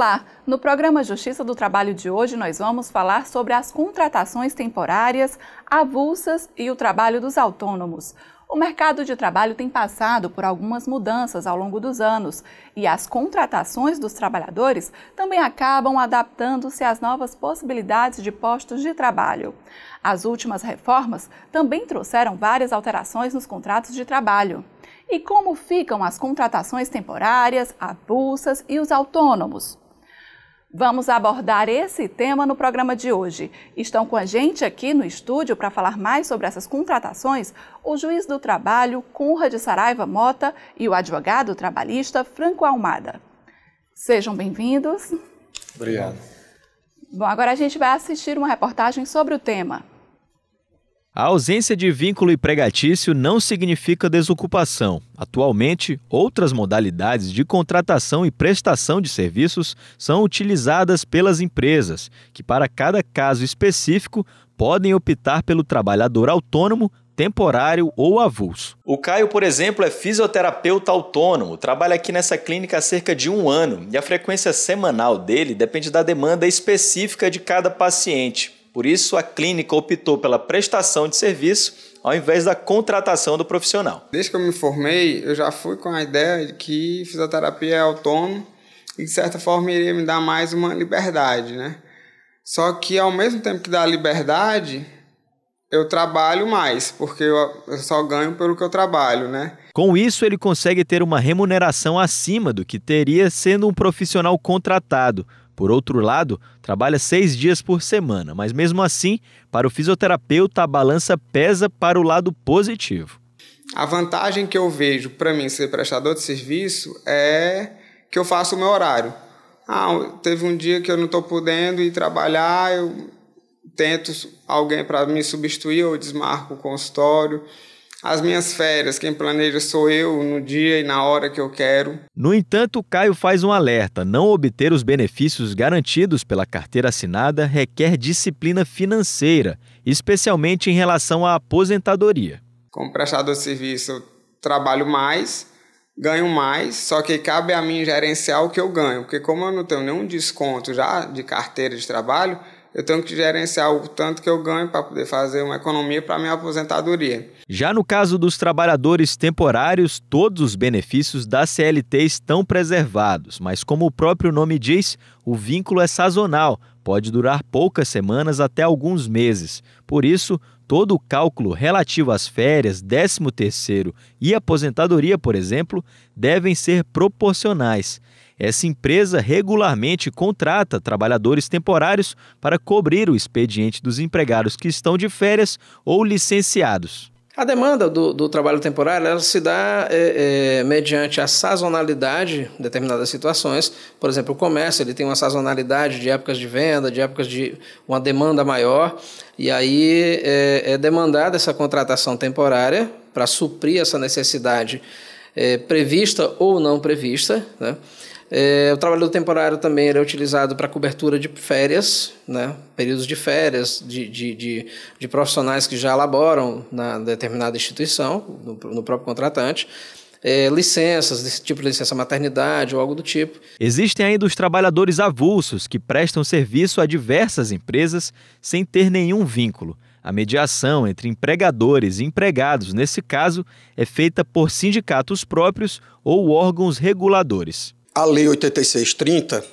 Olá! No programa Justiça do Trabalho de hoje, nós vamos falar sobre as contratações temporárias, avulsas e o trabalho dos autônomos. O mercado de trabalho tem passado por algumas mudanças ao longo dos anos e as contratações dos trabalhadores também acabam adaptando-se às novas possibilidades de postos de trabalho. As últimas reformas também trouxeram várias alterações nos contratos de trabalho. E como ficam as contratações temporárias, avulsas e os autônomos? Vamos abordar esse tema no programa de hoje. Estão com a gente aqui no estúdio para falar mais sobre essas contratações o juiz do trabalho Conra de Saraiva Mota e o advogado trabalhista Franco Almada. Sejam bem-vindos. Obrigado. Bom, agora a gente vai assistir uma reportagem sobre o tema. A ausência de vínculo empregatício não significa desocupação. Atualmente, outras modalidades de contratação e prestação de serviços são utilizadas pelas empresas, que, para cada caso específico, podem optar pelo trabalhador autônomo temporário ou avulso. O Caio, por exemplo, é fisioterapeuta autônomo, trabalha aqui nessa clínica há cerca de um ano e a frequência semanal dele depende da demanda específica de cada paciente. Por isso, a clínica optou pela prestação de serviço ao invés da contratação do profissional. Desde que eu me formei, eu já fui com a ideia de que fisioterapia é autônomo e, de certa forma, iria me dar mais uma liberdade, né? Só que, ao mesmo tempo que dá liberdade, eu trabalho mais, porque eu só ganho pelo que eu trabalho, né? Com isso, ele consegue ter uma remuneração acima do que teria sendo um profissional contratado – por outro lado, trabalha seis dias por semana, mas mesmo assim, para o fisioterapeuta, a balança pesa para o lado positivo. A vantagem que eu vejo para mim ser prestador de serviço é que eu faço o meu horário. Ah, teve um dia que eu não estou podendo ir trabalhar, eu tento alguém para me substituir ou desmarco o consultório. As minhas férias, quem planeja sou eu, no dia e na hora que eu quero. No entanto, Caio faz um alerta: não obter os benefícios garantidos pela carteira assinada requer disciplina financeira, especialmente em relação à aposentadoria. Como prestador de serviço, eu trabalho mais, ganho mais, só que cabe a mim gerenciar o que eu ganho, porque como eu não tenho nenhum desconto já de carteira de trabalho, eu tenho que gerenciar o tanto que eu ganho para poder fazer uma economia para minha aposentadoria. Já no caso dos trabalhadores temporários, todos os benefícios da CLT estão preservados, mas como o próprio nome diz, o vínculo é sazonal, pode durar poucas semanas até alguns meses. Por isso, todo o cálculo relativo às férias, 13º e aposentadoria, por exemplo, devem ser proporcionais. Essa empresa regularmente contrata trabalhadores temporários para cobrir o expediente dos empregados que estão de férias ou licenciados. A demanda do, do trabalho temporário ela se dá é, é, mediante a sazonalidade de determinadas situações. Por exemplo, o comércio ele tem uma sazonalidade de épocas de venda, de épocas de uma demanda maior, e aí é, é demandada essa contratação temporária para suprir essa necessidade é, prevista ou não prevista. Né? É, o trabalhador temporário também é utilizado para cobertura de férias, né? períodos de férias de, de, de, de profissionais que já laboram na determinada instituição, no, no próprio contratante. É, licenças, desse tipo de licença maternidade ou algo do tipo. Existem ainda os trabalhadores avulsos, que prestam serviço a diversas empresas sem ter nenhum vínculo. A mediação entre empregadores e empregados, nesse caso, é feita por sindicatos próprios ou órgãos reguladores a Lei 8630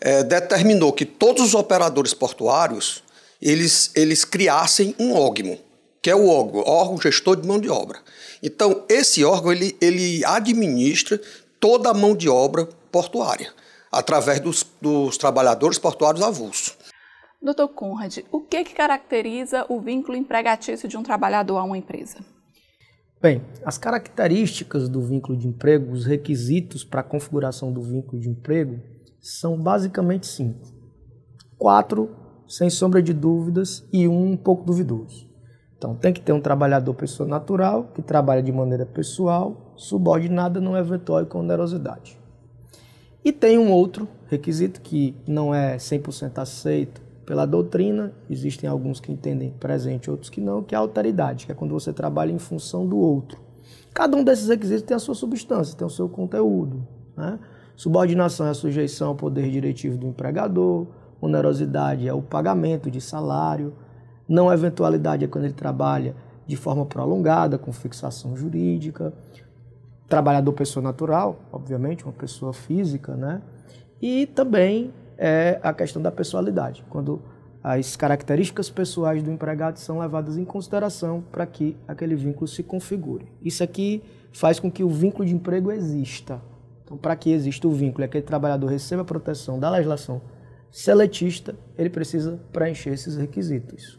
é, determinou que todos os operadores portuários eles, eles criassem um órgão que é o órgão, órgão gestor de mão de obra. Então, esse órgão ele, ele administra toda a mão de obra portuária, através dos, dos trabalhadores portuários avulsos. Doutor Conrad, o que, é que caracteriza o vínculo empregatício de um trabalhador a uma empresa? Bem, as características do vínculo de emprego, os requisitos para a configuração do vínculo de emprego são basicamente cinco. Quatro, sem sombra de dúvidas, e um um pouco duvidoso. Então, tem que ter um trabalhador pessoa natural, que trabalha de maneira pessoal, subordinada, não eventual é e com é onerosidade. E tem um outro requisito que não é 100% aceito pela doutrina, existem alguns que entendem presente, outros que não, que é a alteridade, que é quando você trabalha em função do outro. Cada um desses requisitos tem a sua substância, tem o seu conteúdo. Né? Subordinação é a sujeição ao poder diretivo do empregador, onerosidade é o pagamento de salário, não eventualidade é quando ele trabalha de forma prolongada, com fixação jurídica, trabalhador pessoa natural, obviamente, uma pessoa física, né? E também é a questão da pessoalidade, quando as características pessoais do empregado são levadas em consideração para que aquele vínculo se configure. Isso aqui faz com que o vínculo de emprego exista. Então, para que exista o vínculo e aquele trabalhador receba a proteção da legislação seletista, ele precisa preencher esses requisitos.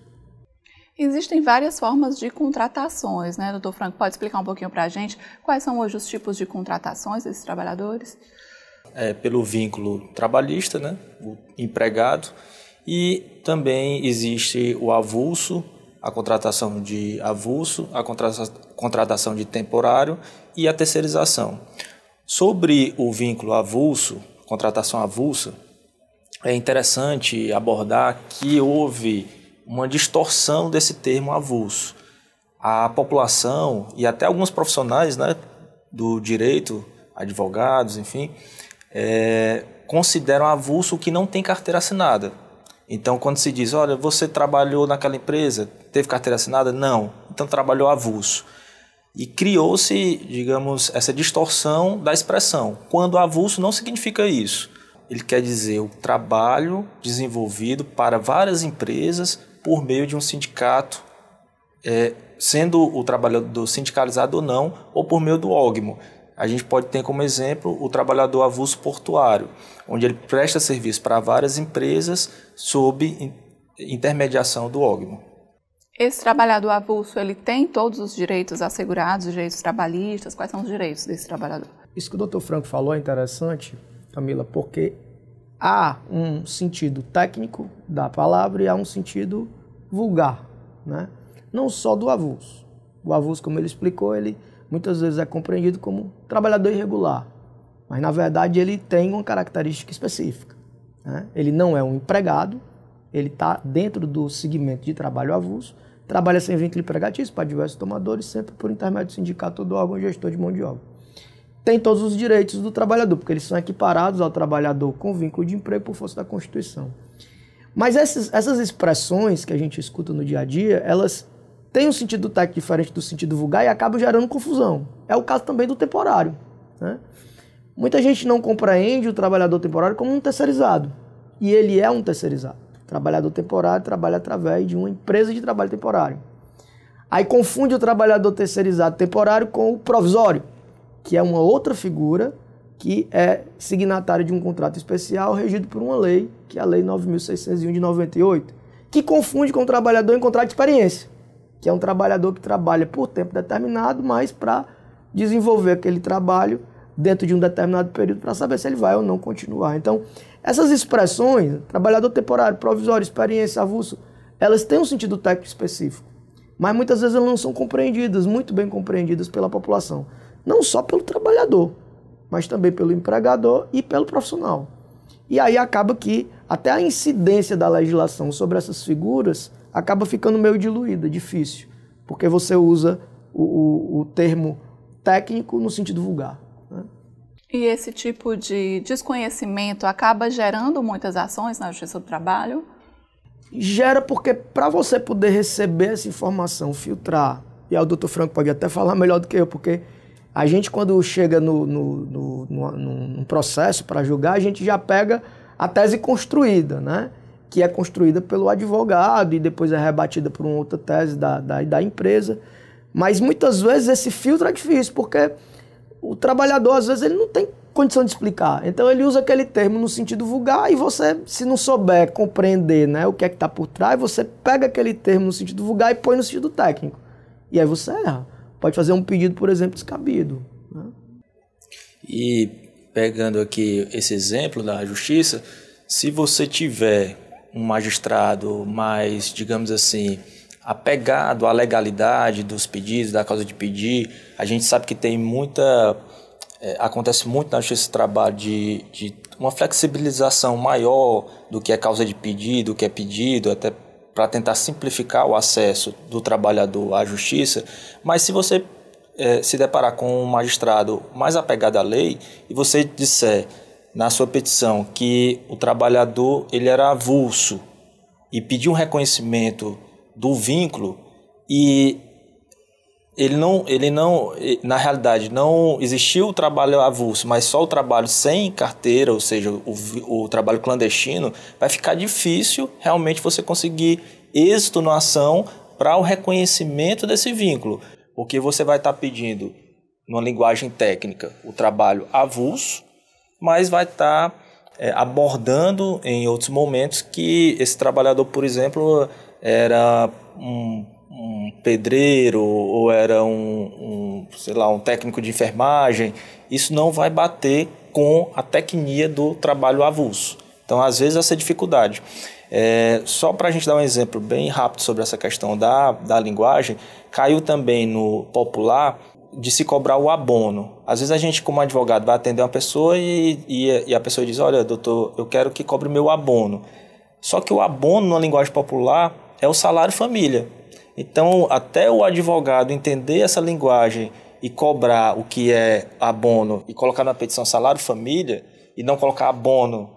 Existem várias formas de contratações, né, doutor Franco? Pode explicar um pouquinho para a gente quais são hoje os tipos de contratações desses trabalhadores? é, pelo vínculo trabalhista, né, o empregado, e também existe o avulso, a contratação de avulso, a contratação de temporário e a terceirização. Sobre o vínculo avulso, contratação avulsa, é interessante abordar que houve uma distorção desse termo avulso. A população e até alguns profissionais né, do direito, advogados, enfim, é, consideram avulso o que não tem carteira assinada. Então, quando se diz, olha, você trabalhou naquela empresa, teve carteira assinada? Não. Então, trabalhou avulso. E criou-se, digamos, essa distorção da expressão. Quando avulso não significa isso. Ele quer dizer o trabalho desenvolvido para várias empresas por meio de um sindicato, é, sendo o trabalhador sindicalizado ou não, ou por meio do OGMO a gente pode ter como exemplo o trabalhador avulso portuário, onde ele presta serviço para várias empresas sob intermediação do órgão. Esse trabalhador avulso, ele tem todos os direitos assegurados, os direitos trabalhistas? Quais são os direitos desse trabalhador? Isso que o Dr. Franco falou é interessante, Camila, porque há um sentido técnico da palavra e há um sentido vulgar, né? Não só do avulso. O avulso, como ele explicou, ele muitas vezes é compreendido como trabalhador irregular, mas na verdade ele tem uma característica específica. Né? Ele não é um empregado, ele está dentro do segmento de trabalho avulso, trabalha sem vínculo empregatício para diversos tomadores, sempre por intermédio do sindicato ou do órgão gestor de mão de obra. Tem todos os direitos do trabalhador, porque eles são equiparados ao trabalhador com vínculo de emprego por força da Constituição. Mas essas, essas expressões que a gente escuta no dia a dia, elas tem um sentido técnico tá diferente do sentido vulgar e acaba gerando confusão. É o caso também do temporário. Né? Muita gente não compreende o trabalhador temporário como um terceirizado. E ele é um terceirizado. O trabalhador temporário trabalha através de uma empresa de trabalho temporário. Aí confunde o trabalhador terceirizado temporário com o provisório, que é uma outra figura que é signatário de um contrato especial regido por uma lei, que é a Lei 9.601 de 98, que confunde com o trabalhador em contrato de experiência que é um trabalhador que trabalha por tempo determinado, mas para desenvolver aquele trabalho dentro de um determinado período para saber se ele vai ou não continuar. Então, essas expressões, trabalhador temporário, provisório, experiência, avulso, elas têm um sentido técnico específico, mas muitas vezes elas não são compreendidas, muito bem compreendidas pela população, não só pelo trabalhador, mas também pelo empregador e pelo profissional. E aí acaba que até a incidência da legislação sobre essas figuras acaba ficando meio diluída, difícil, porque você usa o, o, o termo técnico no sentido vulgar. Né? E esse tipo de desconhecimento acaba gerando muitas ações na Justiça do Trabalho? Gera porque para você poder receber essa informação, filtrar, e aí o doutor Franco pode até falar melhor do que eu, porque a gente quando chega no, no, no, no processo para julgar, a gente já pega a tese construída, né? que é construída pelo advogado e depois é rebatida por uma outra tese da, da, da empresa. Mas muitas vezes esse filtro é difícil, porque o trabalhador, às vezes, ele não tem condição de explicar. Então ele usa aquele termo no sentido vulgar e você, se não souber compreender né, o que é que está por trás, você pega aquele termo no sentido vulgar e põe no sentido técnico. E aí você erra. Pode fazer um pedido, por exemplo, descabido. Né? E pegando aqui esse exemplo da justiça, se você tiver um magistrado mais, digamos assim, apegado à legalidade dos pedidos, da causa de pedir. A gente sabe que tem muita. É, acontece muito na justiça do trabalho de, de uma flexibilização maior do que é causa de pedido, do que é pedido, até para tentar simplificar o acesso do trabalhador à justiça. Mas se você é, se deparar com um magistrado mais apegado à lei e você disser na sua petição que o trabalhador ele era avulso e pediu um reconhecimento do vínculo e ele não, ele não, na realidade, não existiu o trabalho avulso, mas só o trabalho sem carteira, ou seja, o, o trabalho clandestino, vai ficar difícil realmente você conseguir êxito na ação para o reconhecimento desse vínculo, porque você vai estar tá pedindo, numa linguagem técnica, o trabalho avulso, mas vai estar tá, é, abordando em outros momentos que esse trabalhador, por exemplo, era um, um pedreiro ou era um, um, sei lá, um técnico de enfermagem. Isso não vai bater com a tecnia do trabalho avulso. Então, às vezes, essa dificuldade. É, só para a gente dar um exemplo bem rápido sobre essa questão da, da linguagem, caiu também no popular de se cobrar o abono. Às vezes a gente, como advogado, vai atender uma pessoa e, e, e, a pessoa diz: Olha, doutor, eu quero que cobre meu abono. Só que o abono, na linguagem popular, é o salário família. Então, até o advogado entender essa linguagem e cobrar o que é abono e colocar na petição salário família e não colocar abono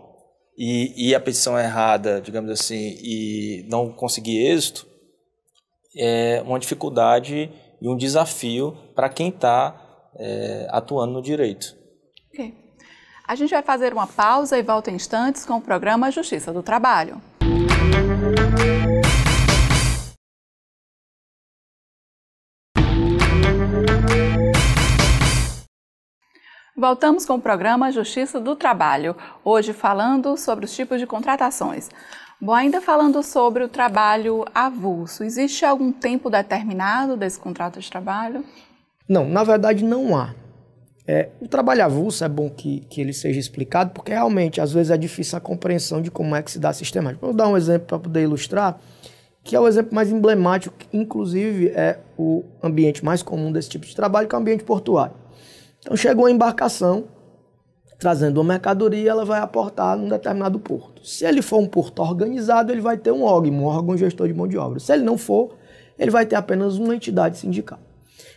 e, e a petição é errada, digamos assim, e não conseguir êxito, é uma dificuldade e um desafio para quem está é, atuando no direito. Ok. A gente vai fazer uma pausa e volta em instantes com o programa Justiça do Trabalho. Voltamos com o programa Justiça do Trabalho, hoje falando sobre os tipos de contratações. Bom, ainda falando sobre o trabalho avulso, existe algum tempo determinado desse contrato de trabalho? Não, na verdade não há. É, o trabalho avulso é bom que, que ele seja explicado, porque realmente às vezes é difícil a compreensão de como é que se dá a sistemática. Vou dar um exemplo para poder ilustrar, que é o exemplo mais emblemático, que, inclusive é o ambiente mais comum desse tipo de trabalho, que é o ambiente portuário. Então chegou a embarcação trazendo uma mercadoria, ela vai aportar num determinado porto. Se ele for um porto organizado, ele vai ter um órgão, um órgão gestor de mão de obra. Se ele não for, ele vai ter apenas uma entidade sindical.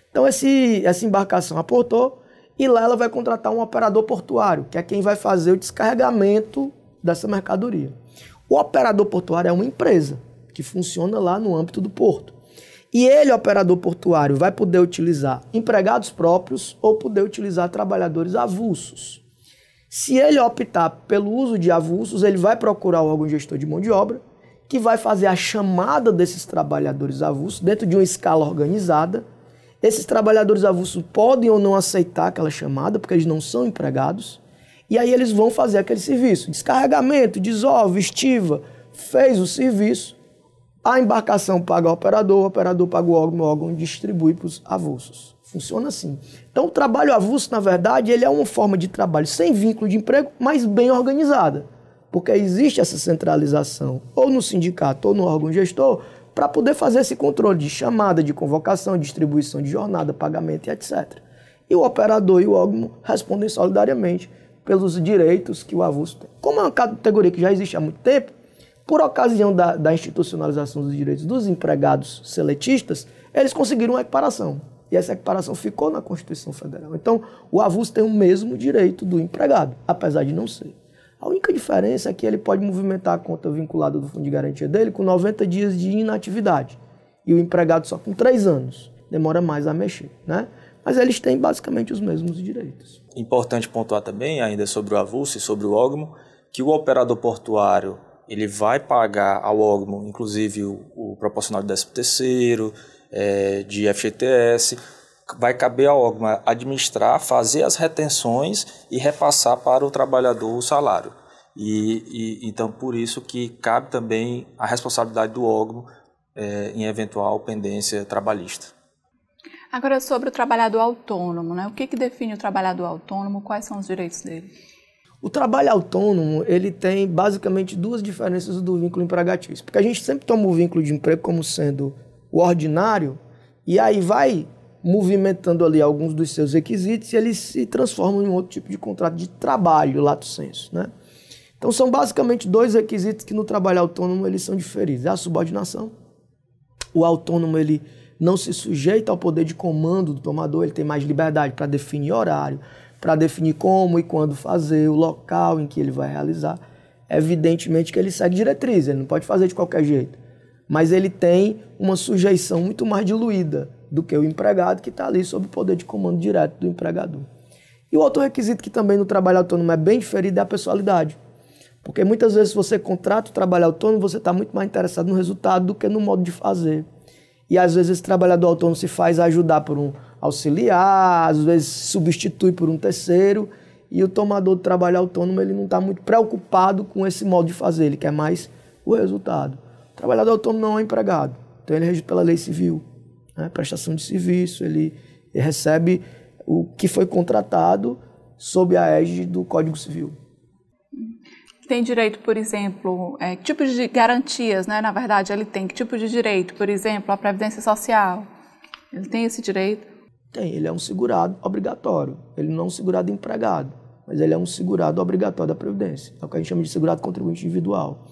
Então esse, essa embarcação aportou e lá ela vai contratar um operador portuário, que é quem vai fazer o descarregamento dessa mercadoria. O operador portuário é uma empresa que funciona lá no âmbito do porto. E ele, operador portuário, vai poder utilizar empregados próprios ou poder utilizar trabalhadores avulsos. Se ele optar pelo uso de avulsos, ele vai procurar o órgão gestor de mão de obra, que vai fazer a chamada desses trabalhadores avulsos dentro de uma escala organizada. Esses trabalhadores avulsos podem ou não aceitar aquela chamada, porque eles não são empregados. E aí eles vão fazer aquele serviço: descarregamento, desove, estiva. Fez o serviço, a embarcação paga o operador, o operador paga o órgão, o órgão distribui para os avulsos. Funciona assim. Então, o trabalho avulso, na verdade, ele é uma forma de trabalho sem vínculo de emprego, mas bem organizada. Porque existe essa centralização, ou no sindicato, ou no órgão gestor, para poder fazer esse controle de chamada, de convocação, distribuição de jornada, pagamento e etc. E o operador e o órgão respondem solidariamente pelos direitos que o avulso tem. Como é uma categoria que já existe há muito tempo, por ocasião da, da institucionalização dos direitos dos empregados seletistas, eles conseguiram uma equiparação. E essa equiparação ficou na Constituição Federal. Então, o avulso tem o mesmo direito do empregado, apesar de não ser. A única diferença é que ele pode movimentar a conta vinculada do fundo de garantia dele com 90 dias de inatividade. E o empregado só com 3 anos. Demora mais a mexer, né? Mas eles têm basicamente os mesmos direitos. Importante pontuar também, ainda sobre o avulso e sobre o ógmo, que o operador portuário ele vai pagar ao órgão, inclusive o, o proporcional do 13 terceiro, é, de FGTS. Vai caber ao órgão administrar, fazer as retenções e repassar para o trabalhador o salário. E, e então por isso que cabe também a responsabilidade do órgão é, em eventual pendência trabalhista. Agora sobre o trabalhador autônomo, né? O que, que define o trabalhador autônomo? Quais são os direitos dele? O trabalho autônomo ele tem basicamente duas diferenças do vínculo empregatício, porque a gente sempre toma o vínculo de emprego como sendo o ordinário, e aí vai movimentando ali alguns dos seus requisitos e eles se transformam em outro tipo de contrato de trabalho, lato senso, né? Então são basicamente dois requisitos que no trabalho autônomo eles são diferentes, é a subordinação. O autônomo ele não se sujeita ao poder de comando do tomador, ele tem mais liberdade para definir horário, para definir como e quando fazer, o local em que ele vai realizar. Evidentemente que ele segue diretriz, ele não pode fazer de qualquer jeito mas ele tem uma sujeição muito mais diluída do que o empregado que está ali sob o poder de comando direto do empregador. E o outro requisito que também no trabalho autônomo é bem diferido é a pessoalidade. Porque muitas vezes você contrata o trabalho autônomo, você está muito mais interessado no resultado do que no modo de fazer. E às vezes esse trabalhador autônomo se faz ajudar por um auxiliar, às vezes substitui por um terceiro, e o tomador do trabalho autônomo ele não está muito preocupado com esse modo de fazer, ele quer mais o resultado. Trabalhador autônomo não é empregado. Então ele é regido pela lei civil, né? prestação de serviço, ele, ele recebe o que foi contratado sob a égide do Código Civil tem direito, por exemplo, é, que tipos de garantias, né? Na verdade, ele tem que tipo de direito, por exemplo, a previdência social. Ele tem esse direito? Tem, ele é um segurado obrigatório. Ele não é um segurado empregado, mas ele é um segurado obrigatório da previdência. É o que a gente chama de segurado contribuinte individual.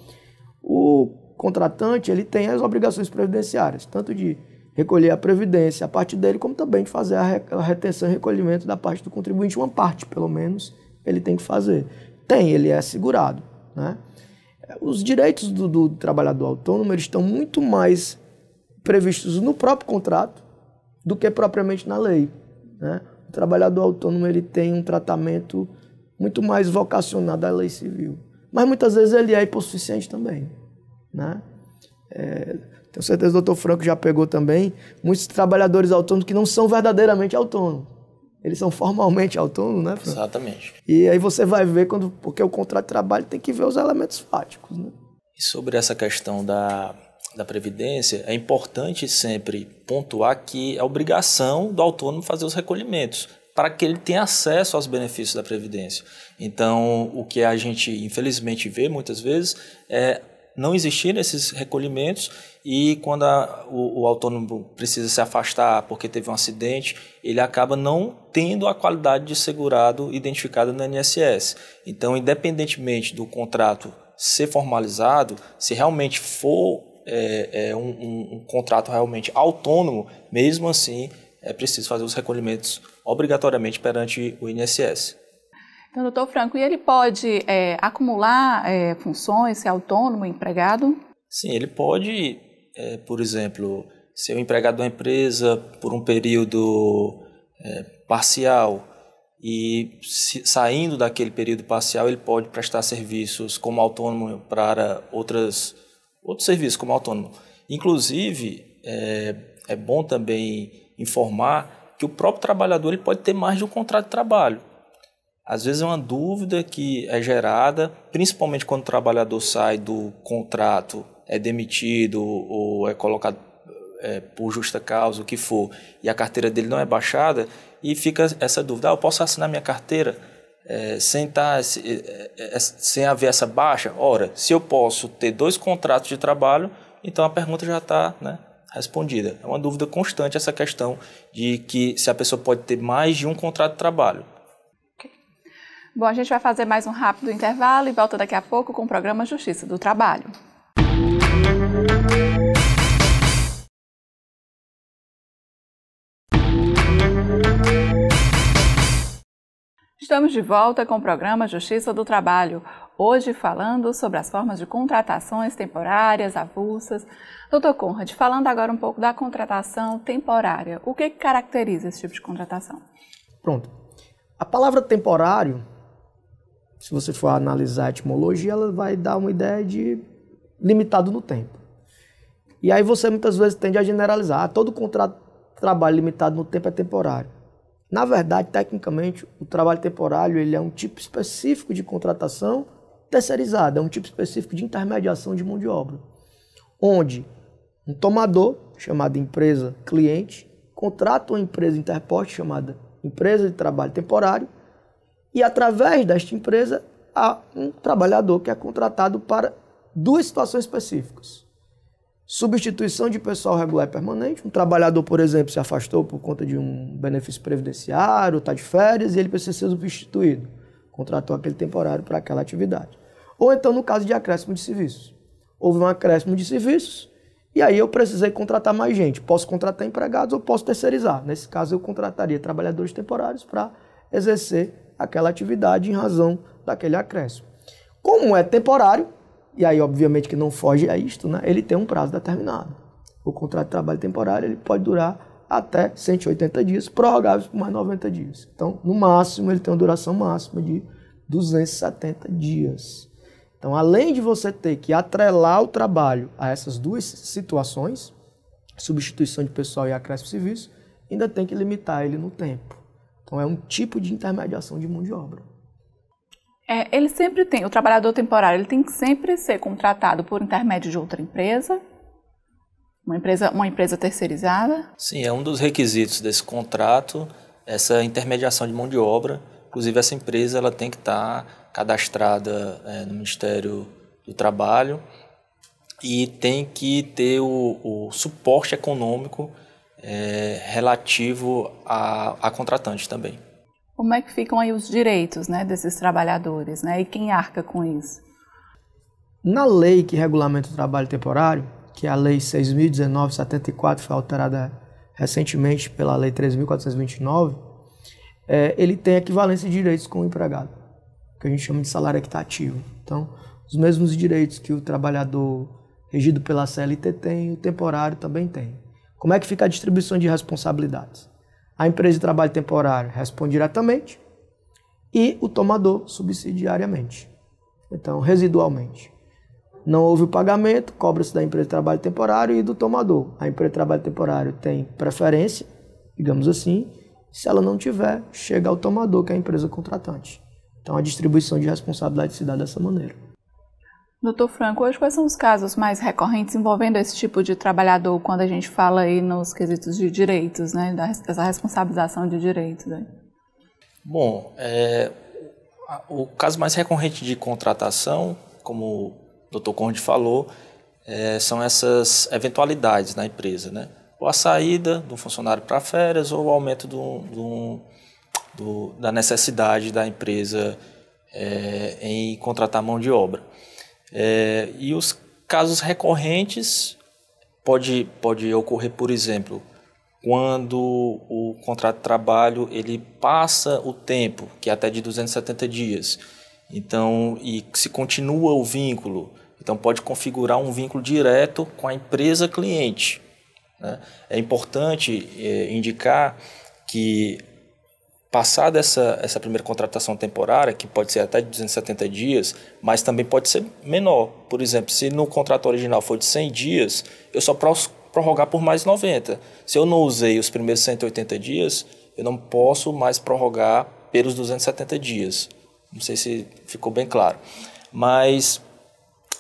O contratante ele tem as obrigações previdenciárias, tanto de recolher a previdência, a parte dele, como também de fazer a retenção e recolhimento da parte do contribuinte, uma parte, pelo menos, ele tem que fazer. Tem, ele é segurado. Né? Os direitos do, do trabalhador autônomo eles estão muito mais previstos no próprio contrato do que propriamente na lei. Né? O trabalhador autônomo ele tem um tratamento muito mais vocacionado à lei civil. Mas muitas vezes ele é hipossuficiente também. Né? É, tenho certeza que o doutor Franco já pegou também muitos trabalhadores autônomos que não são verdadeiramente autônomos. Eles são formalmente autônomos, né, Franco? Exatamente. E aí você vai ver, quando, porque o contrato de trabalho tem que ver os elementos fáticos. Né? E sobre essa questão da, da Previdência, é importante sempre pontuar que é obrigação do autônomo fazer os recolhimentos para que ele tenha acesso aos benefícios da Previdência. Então, o que a gente infelizmente vê muitas vezes é não existiram esses recolhimentos e quando a, o, o, autônomo precisa se afastar porque teve um acidente, ele acaba não tendo a qualidade de segurado identificada no INSS. Então, independentemente do contrato ser formalizado, se realmente for é, é um, um, um contrato realmente autônomo, mesmo assim é preciso fazer os recolhimentos obrigatoriamente perante o INSS. Então, doutor Franco, e ele pode é, acumular é, funções, ser autônomo, empregado? Sim, ele pode, é, por exemplo, ser um empregado de uma empresa por um período é, parcial e se, saindo daquele período parcial ele pode prestar serviços como autônomo para outras outros serviços como autônomo. Inclusive, é, é bom também informar que o próprio trabalhador ele pode ter mais de um contrato de trabalho às vezes é uma dúvida que é gerada, principalmente quando o trabalhador sai do contrato, é demitido ou é colocado é, por justa causa, o que for, e a carteira dele não é baixada, e fica essa dúvida: ah, eu posso assinar minha carteira é, sem, tá, se, é, é, é, sem haver essa baixa? Ora, se eu posso ter dois contratos de trabalho, então a pergunta já está né, respondida. É uma dúvida constante essa questão de que se a pessoa pode ter mais de um contrato de trabalho. Bom, a gente vai fazer mais um rápido intervalo e volta daqui a pouco com o programa Justiça do Trabalho. Estamos de volta com o programa Justiça do Trabalho, hoje falando sobre as formas de contratações temporárias, avulsas. Doutor Conrad, falando agora um pouco da contratação temporária, o que caracteriza esse tipo de contratação? Pronto. A palavra temporário se você for analisar a etimologia, ela vai dar uma ideia de limitado no tempo. E aí você muitas vezes tende a generalizar. Ah, todo contrato de trabalho limitado no tempo é temporário. Na verdade, tecnicamente, o trabalho temporário ele é um tipo específico de contratação terceirizada, é um tipo específico de intermediação de mão de obra, onde um tomador, chamada empresa cliente, contrata uma empresa interposta, chamada empresa de trabalho temporário, e através desta empresa há um trabalhador que é contratado para duas situações específicas. Substituição de pessoal regular e permanente. Um trabalhador, por exemplo, se afastou por conta de um benefício previdenciário, está de férias e ele precisa ser substituído. Contratou aquele temporário para aquela atividade. Ou então, no caso de acréscimo de serviços. Houve um acréscimo de serviços e aí eu precisei contratar mais gente. Posso contratar empregados ou posso terceirizar. Nesse caso, eu contrataria trabalhadores temporários para exercer aquela atividade em razão daquele acréscimo. Como é temporário, e aí obviamente que não foge a isto, né? ele tem um prazo determinado. O contrato de trabalho temporário ele pode durar até 180 dias, prorrogáveis por mais 90 dias. Então, no máximo, ele tem uma duração máxima de 270 dias. Então, além de você ter que atrelar o trabalho a essas duas situações, substituição de pessoal e acréscimo de serviço, ainda tem que limitar ele no tempo. Então é um tipo de intermediação de mão de obra. É, ele sempre tem, o trabalhador temporário, ele tem que sempre ser contratado por intermédio de outra empresa, uma empresa, uma empresa terceirizada? Sim, é um dos requisitos desse contrato, essa intermediação de mão de obra. Inclusive, essa empresa ela tem que estar cadastrada é, no Ministério do Trabalho e tem que ter o, o suporte econômico é, relativo a, a contratante também. Como é que ficam aí os direitos né, desses trabalhadores né, e quem arca com isso? Na lei que regulamenta o trabalho temporário, que é a Lei 6.019-74, foi alterada recentemente pela Lei 3.429, é, ele tem equivalência de direitos com o empregado, que a gente chama de salário equitativo. Então, os mesmos direitos que o trabalhador regido pela CLT tem, o temporário também tem. Como é que fica a distribuição de responsabilidades? A empresa de trabalho temporário responde diretamente e o tomador subsidiariamente. Então, residualmente. Não houve o pagamento, cobra-se da empresa de trabalho temporário e do tomador. A empresa de trabalho temporário tem preferência, digamos assim, se ela não tiver, chega ao tomador, que é a empresa contratante. Então, a distribuição de responsabilidade se dá dessa maneira. Doutor Franco, hoje quais são os casos mais recorrentes envolvendo esse tipo de trabalhador quando a gente fala aí nos quesitos de direitos, né, dessa responsabilização de direitos? Né? Bom, é, o caso mais recorrente de contratação, como o doutor Conde falou, é, são essas eventualidades na empresa, né? Ou a saída do funcionário para férias ou o aumento do, do, do, da necessidade da empresa é, em contratar mão de obra. É, e os casos recorrentes pode, pode ocorrer, por exemplo, quando o contrato de trabalho ele passa o tempo, que é até de 270 dias, então e se continua o vínculo, então pode configurar um vínculo direto com a empresa cliente. Né? É importante é, indicar que passada essa, essa primeira contratação temporária, que pode ser até de 270 dias, mas também pode ser menor. Por exemplo, se no contrato original for de 100 dias, eu só posso prorrogar por mais 90. Se eu não usei os primeiros 180 dias, eu não posso mais prorrogar pelos 270 dias. Não sei se ficou bem claro. Mas,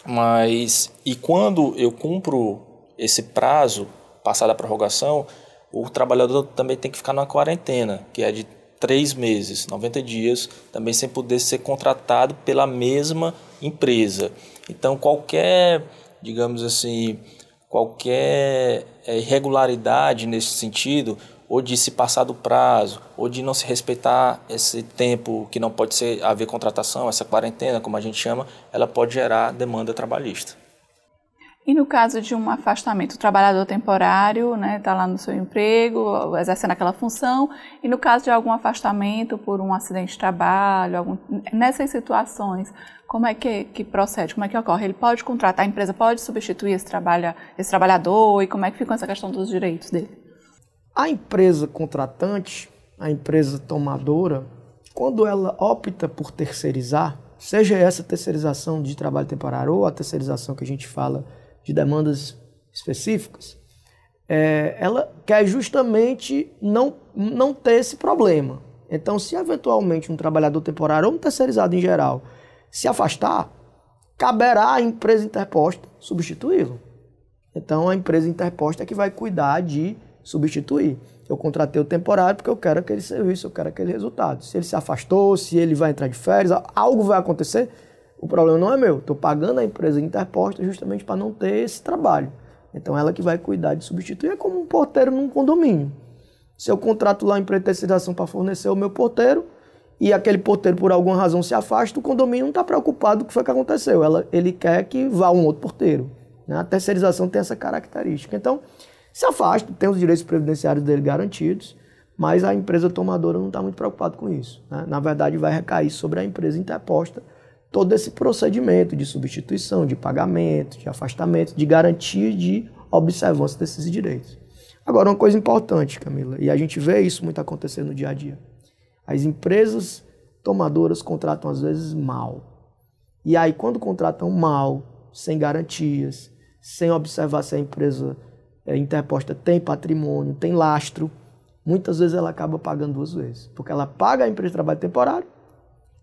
mas e quando eu cumpro esse prazo, passada a prorrogação, o trabalhador também tem que ficar na quarentena, que é de três meses, 90 dias, também sem poder ser contratado pela mesma empresa. Então, qualquer, digamos assim, qualquer eh, irregularidade nesse sentido, ou de se passar do prazo, ou de não se respeitar esse tempo que não pode ser haver contratação, essa quarentena, como a gente chama, ela pode gerar demanda trabalhista. E no caso de um afastamento, o trabalhador temporário está né, tá lá no seu emprego, exercendo aquela função, e no caso de algum afastamento por um acidente de trabalho, algum, nessas situações, como é que, que, procede, como é que ocorre? Ele pode contratar, a empresa pode substituir esse, trabalha, esse trabalhador, e como é que fica essa questão dos direitos dele? A empresa contratante, a empresa tomadora, quando ela opta por terceirizar, seja essa terceirização de trabalho temporário ou a terceirização que a gente fala de demandas específicas, é, ela quer justamente não, não ter esse problema. Então, se eventualmente um trabalhador temporário ou um terceirizado em geral se afastar, caberá à empresa interposta substituí-lo. Então, a empresa interposta é que vai cuidar de substituir. Eu contratei o temporário porque eu quero aquele serviço, eu quero aquele resultado. Se ele se afastou, se ele vai entrar de férias, algo vai acontecer o problema não é meu, estou pagando a empresa interposta justamente para não ter esse trabalho. Então ela que vai cuidar de substituir, é como um porteiro num condomínio. Se eu contrato lá a empresa de terceirização para fornecer o meu porteiro, e aquele porteiro por alguma razão se afasta, o condomínio não está preocupado com o que foi que aconteceu. Ela, ele quer que vá um outro porteiro. Né? A terceirização tem essa característica. Então, se afasta, tem os direitos previdenciários dele garantidos, mas a empresa tomadora não está muito preocupada com isso. Né? Na verdade, vai recair sobre a empresa interposta todo esse procedimento de substituição, de pagamento, de afastamento, de garantia de observância desses direitos. Agora, uma coisa importante, Camila, e a gente vê isso muito acontecer no dia a dia. As empresas tomadoras contratam às vezes mal. E aí, quando contratam mal, sem garantias, sem observar se a empresa é, interposta tem patrimônio, tem lastro, muitas vezes ela acaba pagando duas vezes. Porque ela paga a empresa de trabalho temporário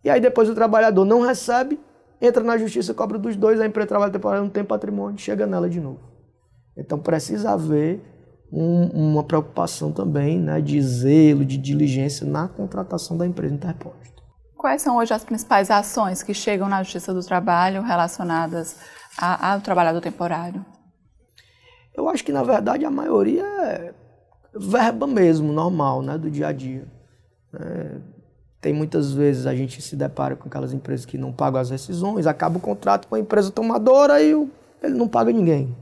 e aí depois o trabalhador não recebe, entra na justiça, cobra dos dois, a empresa trabalha temporária, não tem patrimônio, chega nela de novo. Então precisa haver um, uma preocupação também né, de zelo, de diligência na contratação da empresa interposta. Quais são hoje as principais ações que chegam na Justiça do Trabalho relacionadas a, ao trabalhador temporário? Eu acho que, na verdade, a maioria é verba mesmo, normal, né, do dia a dia. É tem muitas vezes a gente se depara com aquelas empresas que não pagam as rescisões, acaba o contrato com a empresa tomadora e ele não paga ninguém.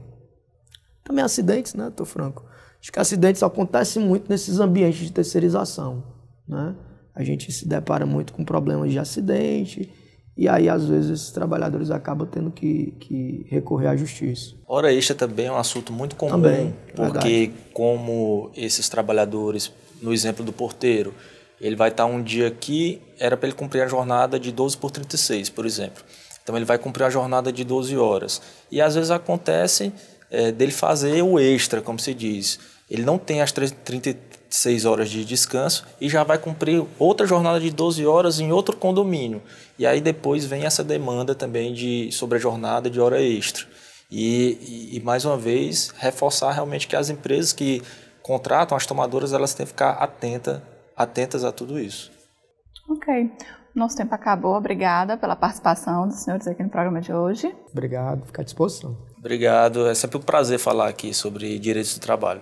Também é acidentes, né, Tô Franco? Acho que acidentes acontecem muito nesses ambientes de terceirização, né? A gente se depara muito com problemas de acidente e aí, às vezes, esses trabalhadores acabam tendo que, que recorrer à justiça. ora isso também é um assunto muito comum, também, porque verdade. como esses trabalhadores, no exemplo do porteiro, ele vai estar um dia aqui, era para ele cumprir a jornada de 12 por 36, por exemplo. Então ele vai cumprir a jornada de 12 horas. E às vezes acontece é, dele fazer o extra, como se diz. Ele não tem as 36 horas de descanso e já vai cumprir outra jornada de 12 horas em outro condomínio. E aí depois vem essa demanda também de sobre a jornada de hora extra. E, e, e mais uma vez, reforçar realmente que as empresas que contratam as tomadoras, elas têm que ficar atentas atentas a tudo isso. Ok. Nosso tempo acabou. Obrigada pela participação dos senhores aqui no programa de hoje. Obrigado, fica à disposição. Obrigado. É sempre um prazer falar aqui sobre direitos do trabalho.